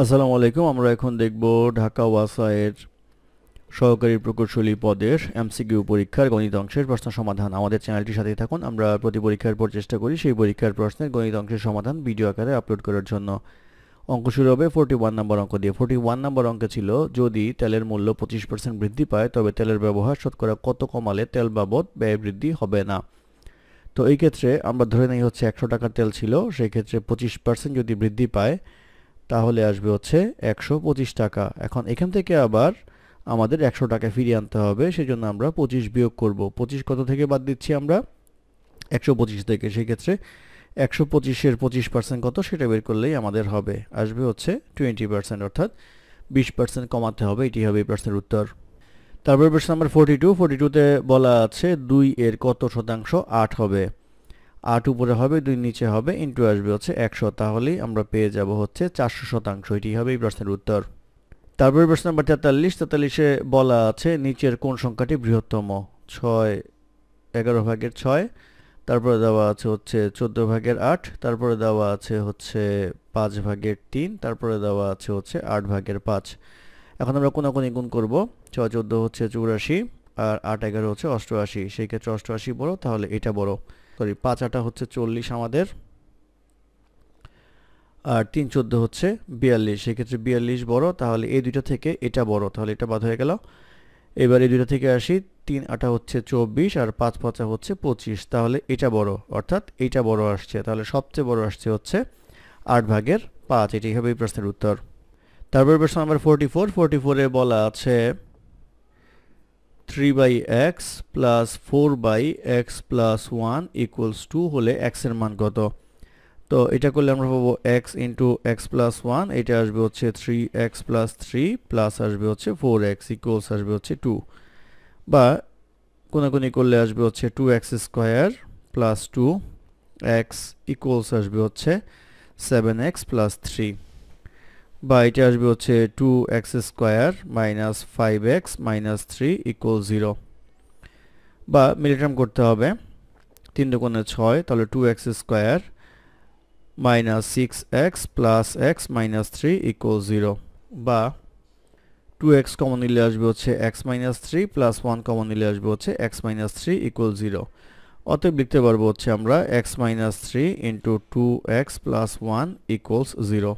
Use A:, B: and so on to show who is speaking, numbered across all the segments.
A: আসসালামু আলাইকুম আমরা এখন দেখব ঢাকা ওয়াসায়ের সহকারী প্রকৌশলী পদের এমসিকিউ পরীক্ষার গণিত অংশের প্রশ্ন সমাধান আমাদের চ্যানেলটির সাথে থাকুন আমরা প্রতি পরীক্ষার পর চেষ্টা করি সেই পরীক্ষার প্রশ্নের গণিত অংশের সমাধান ভিডিও আকারে আপলোড করার জন্য অঙ্ক শুরু হবে ফোরটি ওয়ান নম্বর অঙ্ক দিয়ে ফোরটি ওয়ান নম্বর অঙ্কে ছিল যদি তেলের মূল্য পঁচিশ পার্সেন্ট বৃদ্ধি পায় তবে তেলের ব্যবহার শতকরা কত কমালে তেল বাবদ ব্যয় বৃদ্ধি হবে না তো এই ক্ষেত্রে আমরা ধরে নেই হচ্ছে একশো টাকার তেল ছিল সেই ক্ষেত্রে পঁচিশ পার্সেন্ট যদি বৃদ্ধি পায় তাহলে আসবে হচ্ছে একশো টাকা এখন এখান থেকে আবার আমাদের একশো টাকা ফিরিয়ে আনতে হবে সেজন্য আমরা পঁচিশ বিয়োগ করব পঁচিশ কত থেকে বাদ দিচ্ছি আমরা একশো পঁচিশ থেকে সেক্ষেত্রে একশো পঁচিশের পঁচিশ পার্সেন্ট কত সেটা বের করলেই আমাদের হবে আসবে হচ্ছে টোয়েন্টি পার্সেন্ট অর্থাৎ বিশ পার্সেন্ট কমাতে হবে এটি হবে এই প্রশ্নের উত্তর তারপরে প্রশ্ন নাম্বার ফোর্টি টু ফোর্টি টুতে বলা আছে দুই এর কত শতাংশ আট হবে আট উপরে হবে দুই নিচে হবে ইন্টু আসবে হচ্ছে একশো তাহলেই আমরা পেয়ে যাব হচ্ছে চারশো শতাংশ এটি হবে এই প্রশ্নের উত্তর তারপরে প্রশ্ন নাম্বার তেতাল্লিশ তেতাল্লিশে বলা আছে নিচের কোন সংখ্যাটি বৃহত্তম ছয় এগারো ভাগের ছয় তারপরে দেওয়া আছে হচ্ছে চোদ্দো ভাগের আট তারপরে দেওয়া আছে হচ্ছে পাঁচ ভাগের তিন তারপরে দেওয়া আছে হচ্ছে আট ভাগের পাঁচ এখন আমরা কোনাকুনি গুণ করব ছয় চোদ্দো হচ্ছে চুরাশি আর আট এগারো হচ্ছে অষ্টআশি সেই ক্ষেত্রে অষ্টআশি বড়ো তাহলে এটা বড়ো সরি পাঁচ আটা হচ্ছে চল্লিশ আমাদের আর তিন চোদ্দ হচ্ছে বিয়াল্লিশ সেক্ষেত্রে বিয়াল্লিশ বড় তাহলে এই দুইটা থেকে এটা বড় তাহলে এটা বাদ হয়ে গেল এবার এই দুইটা থেকে আসি তিন আটা হচ্ছে চব্বিশ আর পাঁচ পাঁচা হচ্ছে পঁচিশ তাহলে এটা বড় অর্থাৎ এটা বড় আসছে তাহলে সবচেয়ে বড় আসছে হচ্ছে আট ভাগের পাঁচ এটি হবে এই প্রশ্নের উত্তর তারপর প্রশ্ন নাম্বার ফোরটি ফোর ফোরটি ফোরে বলা আছে three by x plus four by x plus one equals two হলে এক্সের মান কত তো এটা করলে আমরা পাবো x into x plus one এটা আসবে হচ্ছে three x plus three plus আসবে হচ্ছে ফোর এক্স ইকুয়ালস আসবে হচ্ছে টু বা কোনাকুনি করলে আসবে হচ্ছে two x square plus two x equals আসবে হচ্ছে সেভেন এক্স প্লাস থ্রি বা এটা আসবে হচ্ছে two x square minus five x minus three equal zero বা মিলিটার্ম করতে হবে তিন কোণে ছয় তাহলে two x square minus six x plus x minus three equal zero বা টু এক্স কমন নিলে আসবে হচ্ছে x minus three plus one common নিলে আসবে হচ্ছে x minus three equal zero অতএব লিখতে পারবো হচ্ছে আমরা x minus three into two x plus one equals zero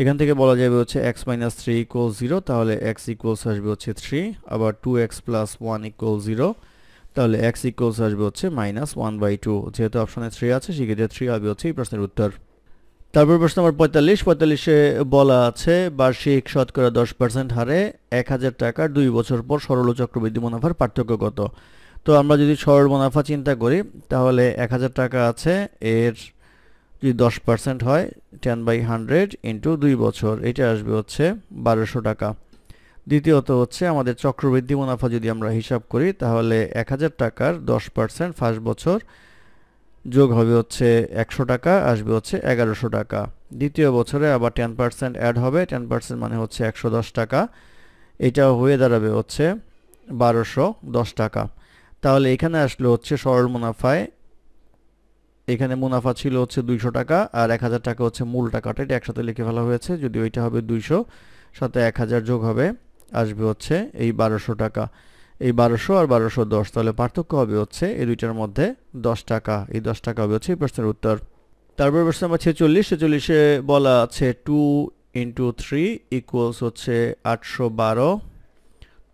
A: এখান থেকে বলা যাবে হচ্ছে x minus three equal zero তাহলে এক্স ইকুয়ালস আসবে হচ্ছে থ্রি আবার two x plus one equal zero তাহলে এক্স ইকুয়ালস আসবে হচ্ছে মাইনাস ওয়ান বাই টু যেহেতু অপশানে থ্রি আছে সেক্ষেত্রে থ্রি হবে হচ্ছে এই প্রশ্নের উত্তর তারপর প্রশ্ন নম্বর পঁয়তাল্লিশ পঁয়তাল্লিশে বলা আছে বার্ষিক শতকরা দশ পার্সেন্ট হারে এক হাজার টাকার দুই বছর পর সরল চক্রবৃদ্ধি মুনাফার পার্থক্য কত তো আমরা যদি সরল মুনাফা চিন্তা করি তাহলে এক হাজার টাকা আছে এর যদি দশ পার্সেন্ট হয় টেন বাই হান্ড্রেড ইন্টু দুই বছর এটা আসবে হচ্ছে বারোশো টাকা দ্বিতীয়ত হচ্ছে আমাদের চক্রবৃদ্ধি মুনাফা যদি আমরা হিসাব করি তাহলে এক হাজার টাকার দশ পার্সেন্ট ফার্স্ট বছর যোগ হবে হচ্ছে একশো টাকা আসবে হচ্ছে এগারোশো টাকা দ্বিতীয় বছরে আবার টেন পার্সেন্ট অ্যাড হবে টেন পার্সেন্ট মানে হচ্ছে একশো দশ টাকা এটা হয়ে দাঁড়াবে হচ্ছে বারোশো দশ টাকা তাহলে এখানে আসলো হচ্ছে সরল মুনাফায় এখানে মুনাফা ছিল হচ্ছে দুইশো টাকা আর এক হাজার টাকা হচ্ছে মূল টাকাটা এটা একসাথে লিখে ফেলা হয়েছে যদি ওইটা হবে দুইশো সাথে এক হাজার যোগ হবে আসবে হচ্ছে এই বারোশো টাকা এই বারোশো আর বারোশো দশ তাহলে পার্থক্য হবে হচ্ছে এই দুইটার মধ্যে দশ টাকা এই দশ টাকা হবে হচ্ছে এই প্রশ্নের উত্তর তারপর প্রশ্ন আমার ছেচল্লিশ ছেচল্লিশে বলা আছে টু ইন্টু থ্রি ইকুয়ালস হচ্ছে আটশো বারো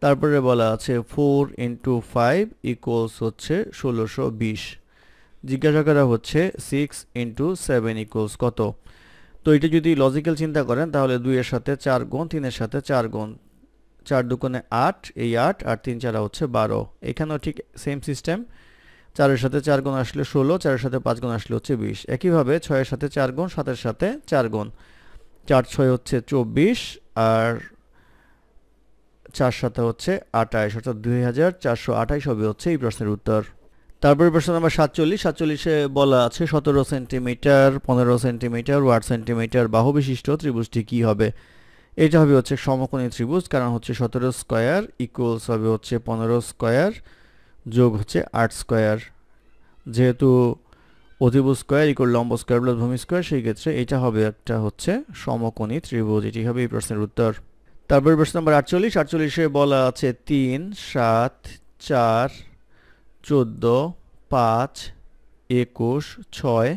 A: তারপরে বলা আছে ফোর ইন্টু ফাইভ ইকুয়ালস হচ্ছে ষোলোশো বিশ জিজ্ঞাসা করা হচ্ছে সিক্স ইন্টু সেভেন ইকুয়ালস কত তো এটা যদি লজিক্যাল চিন্তা করেন তাহলে দুইয়ের সাথে চার গুণ তিনের সাথে চার গুণ চার দুকোণে আট এই আট আর তিন চারা হচ্ছে বারো এখানেও ঠিক সেম সিস্টেম চারের সাথে চার গুণ আসলে ষোলো চারের সাথে পাঁচ গুণ আসলে হচ্ছে বিশ একইভাবে ছয়ের সাথে চার গুণ সাতের সাথে চার গুণ চার ছয় হচ্ছে চব্বিশ আর চার সাথে হচ্ছে আটাইশ অর্থাৎ দুই হাজার চারশো আটাইশ হবে হচ্ছে এই প্রশ্নের উত্তর তারপরে প্রশ্ন নাম্বার সাতচল্লিশ সাতচল্লিশে বলা আছে সতেরো সেন্টিমিটার পনেরো সেন্টিমিটার ও আট সেন্টিমিটার বাহু বিশিষ্ট ত্রিভুজটি কি হবে এটা হবে হচ্ছে সমকোণী ত্রিভুজ কারণ হচ্ছে সতেরো স্কোয়ার ইকুয়ালস হবে হচ্ছে পনেরো স্কোয়ার যোগ হচ্ছে আট স্কোয়ার যেহেতু অধিভু স্কোয়ার ইকুয়াল লম্ব স্কোয়ার প্লাস ভূমি স্কোয়ার সেই ক্ষেত্রে এটা হবে একটা হচ্ছে সমকোণী ত্রিভুজ এটি হবে এই প্রশ্নের উত্তর তারপরে প্রশ্ন নম্বর আটচল্লিশ আটচল্লিশে বলা আছে তিন সাত চার চোদ্দ পাঁচ একুশ ছয়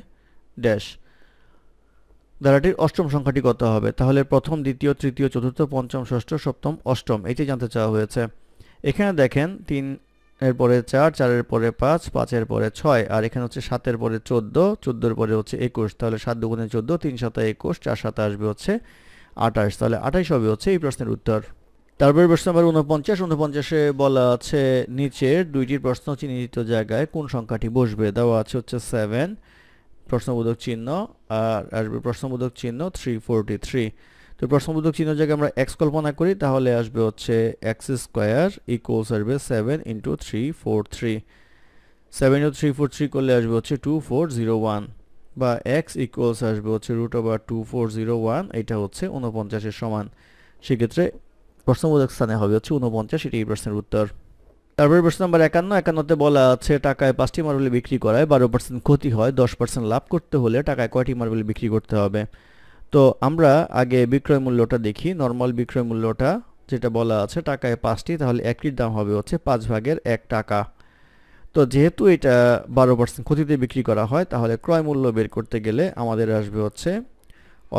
A: ড্যাশ ধারাটির অষ্টম সংখ্যাটি কত হবে তাহলে প্রথম দ্বিতীয় তৃতীয় চতুর্থ পঞ্চম ষষ্ঠ সপ্তম অষ্টম এটি জানতে চাওয়া হয়েছে এখানে দেখেন তিন এর পরে চার চারের পরে পাঁচ পাঁচের পরে ছয় আর এখানে হচ্ছে সাতের পরে চোদ্দ চোদ্দোর পরে হচ্ছে একুশ তাহলে সাত দুগুণে চোদ্দো তিন সাতা একুশ চার সাতা আসবে হচ্ছে আঠাশ তাহলে আঠাশ হবে হচ্ছে এই প্রশ্নের উত্তর তারপরে প্রশ্ন নম্বর উনপঞ্চাশ উনপঞ্চাশে বলা আছে নিচের দুইটির প্রশ্ন চিহ্নিত জায়গায় কোন সংখ্যাটি বসবে দেওয়া আছে হচ্ছে সেভেন প্রশ্নবোধক চিহ্ন আর আসবে প্রশ্নবোধক চিহ্ন থ্রি ফোরটি থ্রি তো প্রশ্নবোধক চিহ্ন জায়গায় আমরা এক্স কল্পনা করি তাহলে আসবে হচ্ছে এক্স স্কোয়ার ইকুয়ালস আসবে seven into three four three seven into three four three করলে আসবে হচ্ছে টু ফোর জিরো ওয়ান বা এক্স ইকুয়ালস আসবে হচ্ছে root over two four zero one এটা হচ্ছে উনপঞ্চাশের সমান সেক্ষেত্রে প্রশ্নবোধক স্থানে হবে হচ্ছে উনপঞ্চাশ এটি এই প্রশ্নের উত্তর তারপরে প্রশ্ন নম্বর একান্ন একান্নতে বলা আছে টাকায় পাঁচটি মার্বেল বিক্রি করায় বারো পার্সেন্ট ক্ষতি হয় দশ পার্সেন্ট লাভ করতে হলে টাকায় কয়টি মার্বেল বিক্রি করতে হবে তো আমরা আগে বিক্রয় মূল্যটা দেখি নর্মাল বিক্রয় মূল্যটা যেটা বলা আছে টাকায় পাঁচটি তাহলে একটির দাম হবে হচ্ছে পাঁচ ভাগের এক টাকা তো যেহেতু এটা বারো পার্সেন্ট ক্ষতিতে বিক্রি করা হয় তাহলে ক্রয় মূল্য বের করতে গেলে আমাদের আসবে হচ্ছে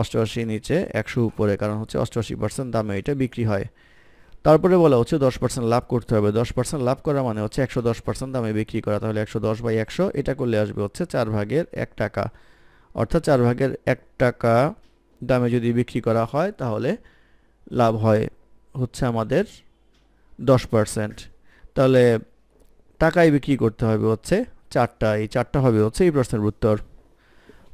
A: অষ্টআশি নিচে একশো উপরে কারণ হচ্ছে অষ্টআশি পার্সেন্ট দামে এটা বিক্রি হয় তারপরে বলা হচ্ছে দশ পার্সেন্ট লাভ করতে হবে দশ পার্সেন্ট লাভ করা মানে হচ্ছে একশো দশ পার্সেন্ট দামে বিক্রি করা তাহলে একশো দশ বাই একশো এটা করলে আসবে হচ্ছে চার ভাগের এক টাকা অর্থাৎ চার ভাগের এক টাকা দামে যদি বিক্রি করা হয় তাহলে লাভ হয় হচ্ছে আমাদের দশ পার্সেন্ট তাহলে টাকায় বিক্রি করতে হবে হচ্ছে চারটা এই চারটা হবে হচ্ছে এই প্রশ্নের উত্তর